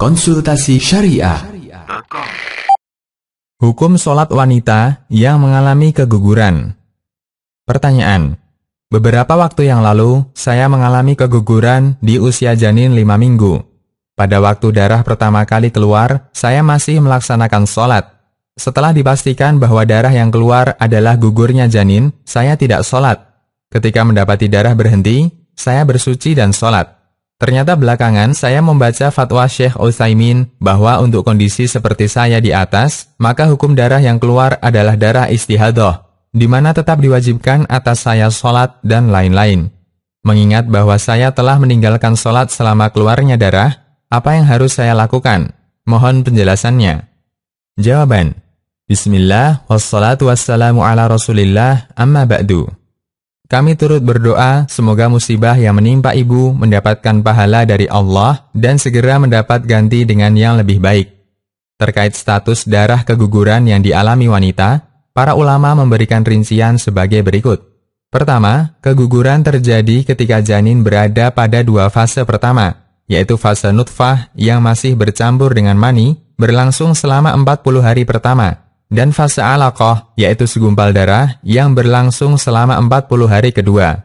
Konsultasi Syariah Hukum Sholat Wanita yang mengalami keguguran Pertanyaan Beberapa waktu yang lalu, saya mengalami keguguran di usia janin lima minggu. Pada waktu darah pertama kali keluar, saya masih melaksanakan sholat. Setelah dipastikan bahwa darah yang keluar adalah gugurnya janin, saya tidak sholat. Ketika mendapati darah berhenti, saya bersuci dan sholat. Ternyata belakangan saya membaca fatwa Syekh Utsaimin bahwa untuk kondisi seperti saya di atas, maka hukum darah yang keluar adalah darah istihadoh, di mana tetap diwajibkan atas saya sholat dan lain-lain. Mengingat bahwa saya telah meninggalkan sholat selama keluarnya darah, apa yang harus saya lakukan? Mohon penjelasannya. Jawaban Bismillah wassalatu wassalamu ala rasulillah amma ba'du. Kami turut berdoa semoga musibah yang menimpa ibu mendapatkan pahala dari Allah dan segera mendapat ganti dengan yang lebih baik. Terkait status darah keguguran yang dialami wanita, para ulama memberikan rincian sebagai berikut. Pertama, keguguran terjadi ketika janin berada pada dua fase pertama, yaitu fase nutfah yang masih bercampur dengan mani, berlangsung selama 40 hari pertama, dan fase alaqah, yaitu segumpal darah yang berlangsung selama 40 hari kedua.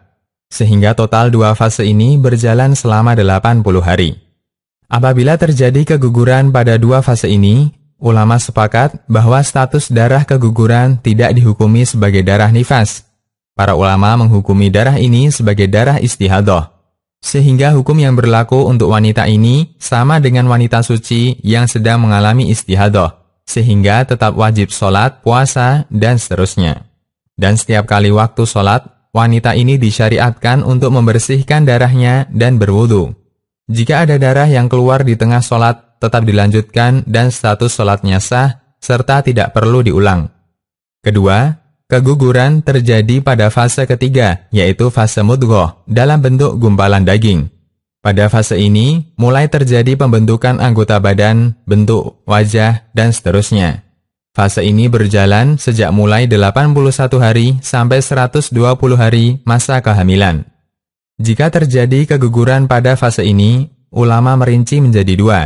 Sehingga total dua fase ini berjalan selama 80 hari. Apabila terjadi keguguran pada dua fase ini, ulama sepakat bahwa status darah keguguran tidak dihukumi sebagai darah nifas. Para ulama menghukumi darah ini sebagai darah istihadoh sehingga hukum yang berlaku untuk wanita ini sama dengan wanita suci yang sedang mengalami istihadoh sehingga tetap wajib sholat, puasa, dan seterusnya. Dan setiap kali waktu sholat, wanita ini disyariatkan untuk membersihkan darahnya dan berwudu. Jika ada darah yang keluar di tengah sholat, tetap dilanjutkan dan status sholatnya sah, serta tidak perlu diulang. Kedua, keguguran terjadi pada fase ketiga, yaitu fase mudgoh, dalam bentuk gumpalan daging. Pada fase ini, mulai terjadi pembentukan anggota badan, bentuk, wajah, dan seterusnya. Fase ini berjalan sejak mulai 81 hari sampai 120 hari masa kehamilan. Jika terjadi keguguran pada fase ini, ulama merinci menjadi dua.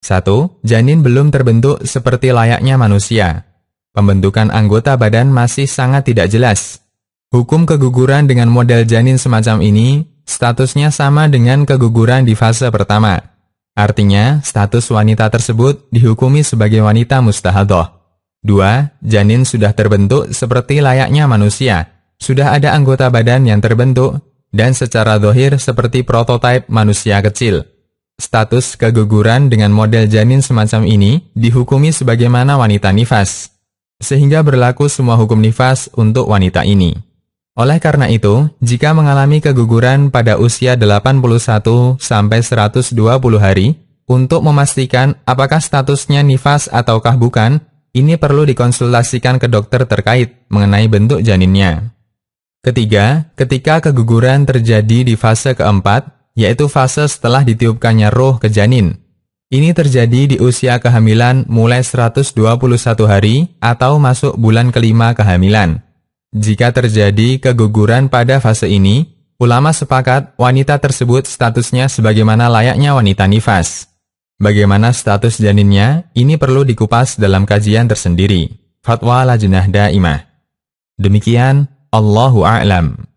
Satu, janin belum terbentuk seperti layaknya manusia. Pembentukan anggota badan masih sangat tidak jelas. Hukum keguguran dengan model janin semacam ini Statusnya sama dengan keguguran di fase pertama. Artinya, status wanita tersebut dihukumi sebagai wanita mustahadoh. 2. Janin sudah terbentuk seperti layaknya manusia. Sudah ada anggota badan yang terbentuk dan secara dohir seperti prototipe manusia kecil. Status keguguran dengan model janin semacam ini dihukumi sebagaimana wanita nifas, sehingga berlaku semua hukum nifas untuk wanita ini. Oleh karena itu, jika mengalami keguguran pada usia 81 sampai 120 hari, untuk memastikan apakah statusnya nifas ataukah bukan, ini perlu dikonsultasikan ke dokter terkait mengenai bentuk janinnya. Ketiga, ketika keguguran terjadi di fase keempat, yaitu fase setelah ditiupkannya roh ke janin. Ini terjadi di usia kehamilan mulai 121 hari atau masuk bulan kelima kehamilan. Jika terjadi keguguran pada fase ini, ulama sepakat wanita tersebut statusnya sebagaimana layaknya wanita nifas. Bagaimana status janinnya, ini perlu dikupas dalam kajian tersendiri. Fatwa Lajnah Daimah. Demikian, Allahu A'lam.